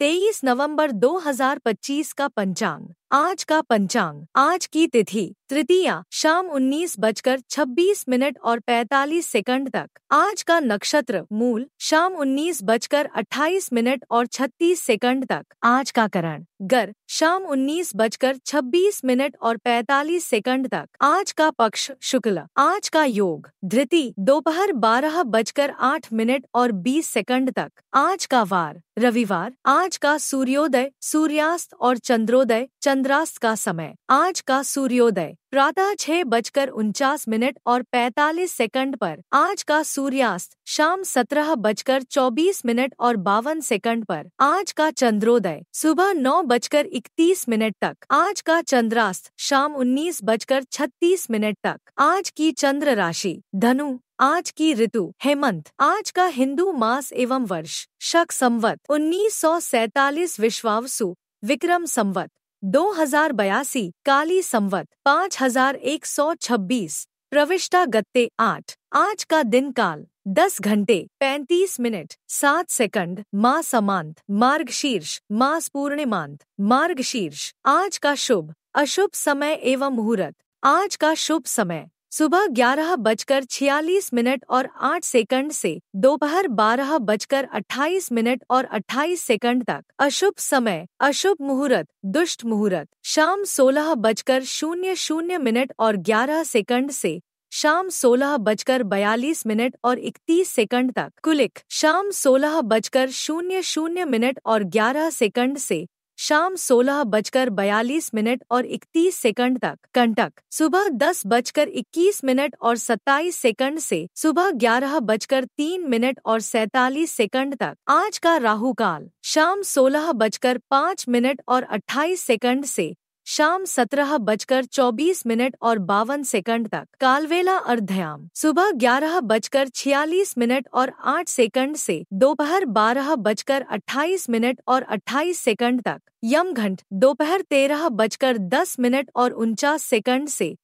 23 नवंबर 2025 का पंचांग आज का पंचांग आज की तिथि तृतीया शाम उन्नीस बजकर छब्बीस मिनट और 45 सेकंड तक आज का नक्षत्र मूल शाम उन्नीस बजकर अट्ठाईस मिनट और 36 सेकंड तक आज का करण गर शाम उन्नीस बजकर छब्बीस मिनट और 45 सेकंड तक आज का पक्ष शुक्ल आज का योग धृति दोपहर बारह बजकर आठ मिनट और बीस सेकंड तक आज का वार रविवार आज का सूर्योदय सूर्यास्त और चंद्रोदय चंद्र चंद्रास्त का समय आज का सूर्योदय प्रातः छह बजकर उनचास मिनट और पैतालीस सेकंड पर आज का सूर्यास्त शाम सत्रह बजकर चौबीस मिनट और बावन सेकंड पर आज का चंद्रोदय सुबह नौ बजकर इकतीस मिनट तक आज का चंद्रास्त शाम उन्नीस बजकर छत्तीस मिनट तक आज की चंद्र राशि धनु आज की ऋतु हेमंत आज का हिंदू मास एवं वर्ष शक संवत उन्नीस सौ सैतालीस विश्वावसु विक्रम संवत दो हजार बयासी काली संवत पाँच हजार एक सौ छब्बीस प्रविष्टा गत्ते आठ आज का दिन काल दस घंटे पैंतीस मिनट सात सेकंड माँ समांत मार्ग शीर्ष मास पूर्णिमांत मार्ग शीर्ष आज का शुभ अशुभ समय एवं मुहूर्त आज का शुभ समय सुबह ग्यारह बजकर छियालीस मिनट और आठ सेकंड से दोपहर बारह बजकर अट्ठाईस मिनट और अट्ठाईस सेकंड तक अशुभ समय अशुभ मुहूर्त दुष्ट मुहूर्त शाम सोलह बजकर शून्य शून्य मिनट और ग्यारह सेकंड से शाम सोलह बजकर बयालीस मिनट और इकतीस सेकंड तक कुलिक शाम सोलह बजकर शून्य शून्य मिनट और ग्यारह सेकंड से शाम सोलह बजकर बयालीस मिनट और इकतीस सेकंड तक कंटक सुबह दस बजकर इक्कीस मिनट और सत्ताईस सेकंड से सुबह ग्यारह बजकर तीन मिनट और सैतालीस सेकंड तक आज का राहु काल शाम सोलह बजकर पाँच मिनट और अट्ठाईस सेकंड से शाम सत्रह बजकर चौबीस मिनट और बावन सेकंड तक कालवेला अर्धयाम सुबह ग्यारह बजकर छियालीस मिनट और आठ सेकंड से दोपहर बारह बजकर अट्ठाईस मिनट और अट्ठाईस सेकंड तक यम घंट दोपहर तेरह बजकर दस मिनट और उनचास सेकंड से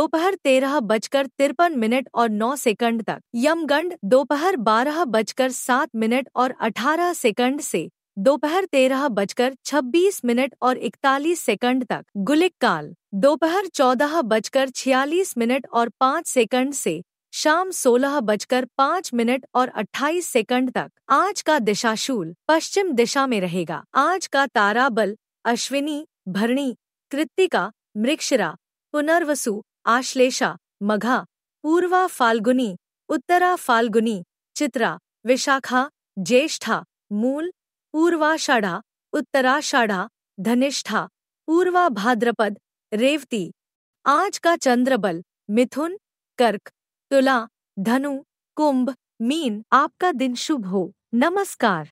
दोपहर तेरह बजकर तिरपन मिनट और नौ सेकंड तक यमगंड दोपहर बारह बजकर सात मिनट और अठारह सेकंड से दोपहर तेरह बजकर छब्बीस मिनट और इकतालीस सेकंड तक गुलिक काल दोपहर चौदह बजकर छियालीस मिनट और पाँच सेकंड से शाम सोलह बजकर पाँच मिनट और अट्ठाईस सेकंड तक आज का दिशाशूल पश्चिम दिशा में रहेगा आज का तारा बल अश्विनी भरणी कृतिका मृक्षरा पुनर्वसु आश्लेषा मघा पूर्वा फाल्गुनी उत्तरा फाल्गुनी चित्रा विशाखा ज्येष्ठा मूल पूर्वाषाढ़ा उत्तराषाढ़ा धनिष्ठा पूर्वा भाद्रपद रेवती आज का चंद्रबल मिथुन कर्क तुला धनु कुंभ मीन आपका दिन शुभ हो नमस्कार